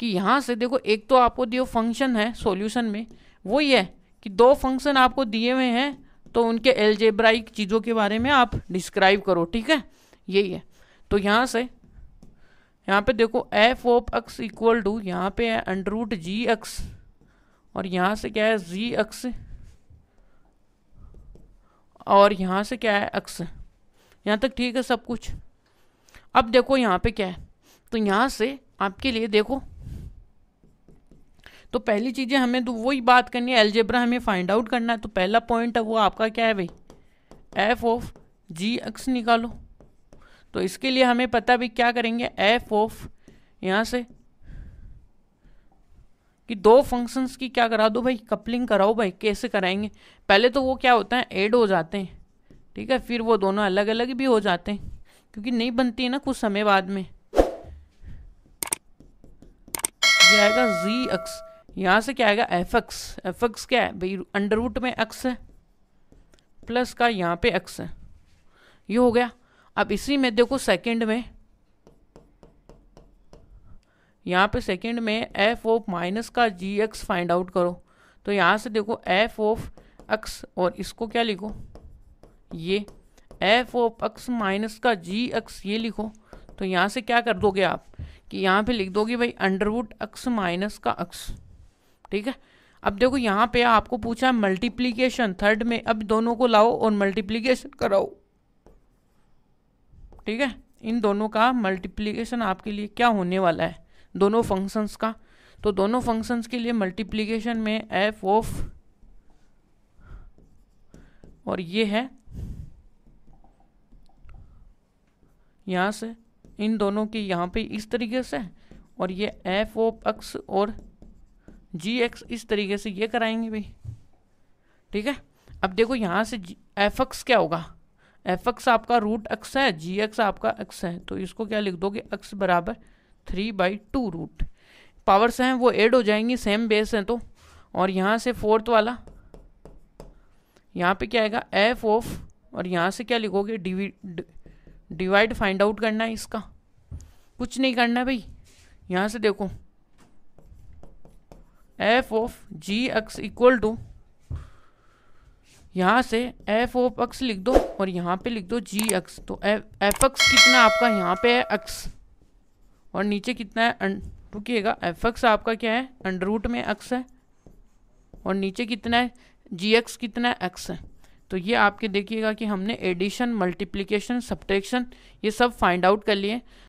कि यहाँ से देखो एक तो आपको दियो फंक्शन है सॉल्यूशन में वो ये कि दो फंक्शन आपको दिए हुए हैं तो उनके एलजेब्राइक चीज़ों के बारे में आप डिस्क्राइब करो ठीक है यही है तो यहाँ से यहाँ पे देखो F of X equal to यहाँ पे है अंडरूट जी एक्स और यहाँ से क्या है जी एक्स और यहाँ से क्या है एक्स यहाँ तक ठीक है सब कुछ अब देखो यहाँ पे क्या है तो यहाँ से आपके लिए देखो तो पहली चीज़ें हमें तो वही बात करनी है एलजेब्रा हमें फाइंड आउट करना है तो पहला पॉइंट है वो आपका क्या है भाई एफ ऑफ जी एक्स निकालो तो इसके लिए हमें पता भी क्या करेंगे एफ ऑफ यहाँ से कि दो फंक्शंस की क्या करा दो भाई कपलिंग कराओ भाई कैसे कराएंगे पहले तो वो क्या होता है ऐड हो जाते हैं ठीक है फिर वो दोनों अलग अलग भी हो जाते हैं क्योंकि नहीं बनती है ना कुछ समय बाद में ये आएगा जी एक्स यहाँ से क्या आएगा एफ एक्स एफ एक्स क्या है भाई अंडर रूट में एक्स है प्लस का यहाँ पे एक्स है ये हो गया अब इसी में देखो सेकंड में यहाँ पे सेकंड में एफ ऑफ माइनस का जी एक्स फाइंड आउट करो तो यहाँ से देखो एफ ऑफ एक्स और इसको क्या लिखो ये एफ ऑफ एक्स माइनस का जी एक्स ये लिखो तो यहाँ से क्या कर दोगे आप कि यहाँ पे लिख दोगे भाई अंडरवुड एक्स माइनस का एक्स ठीक है अब देखो यहाँ पे आपको पूछा है मल्टीप्लीकेशन थर्ड में अब दोनों को लाओ और मल्टीप्लीकेशन कराओ ठीक है इन दोनों का मल्टीप्लीकेशन आपके लिए क्या होने वाला है दोनों फंक्शंस का तो दोनों फंक्शंस के लिए मल्टीप्लीकेशन में एफ ऑफ और ये है यहाँ से इन दोनों के यहाँ पे इस तरीके से और ये एफ ऑफ एक्स और जी एक्स इस तरीके से ये कराएंगे भाई ठीक है अब देखो यहाँ से एफ एक्स क्या होगा एफ एक्स आपका रूट एक्स है जी एक्स आपका एक्स है तो इसको क्या लिख दोगे एक्स बराबर three by two root powers हैं वो एड हो जाएंगी सेम बेस हैं तो और यहाँ से फोर्थ वाला यहाँ पे क्या आएगा एफ ऑफ और यहाँ से क्या लिखोगे डिवाइड फाइंड आउट करना है इसका कुछ नहीं करना है भाई यहाँ से देखो F of G X equal to यहाँ से एफ ऑफ एक्स लिख दो और यहाँ पे लिख दो जी एक्स तो एफ एक्स कितना आपका यहाँ पे है एक्स और नीचे कितना है रुकिएगा एफ एक्स आपका क्या है अंडर रूट में एक्स है और नीचे कितना है जी एक्स कितना है एक्स है तो ये आपके देखिएगा कि हमने एडिशन मल्टीप्लिकेशन सब्ट्रैक्शन ये सब फाइंड आउट कर लिए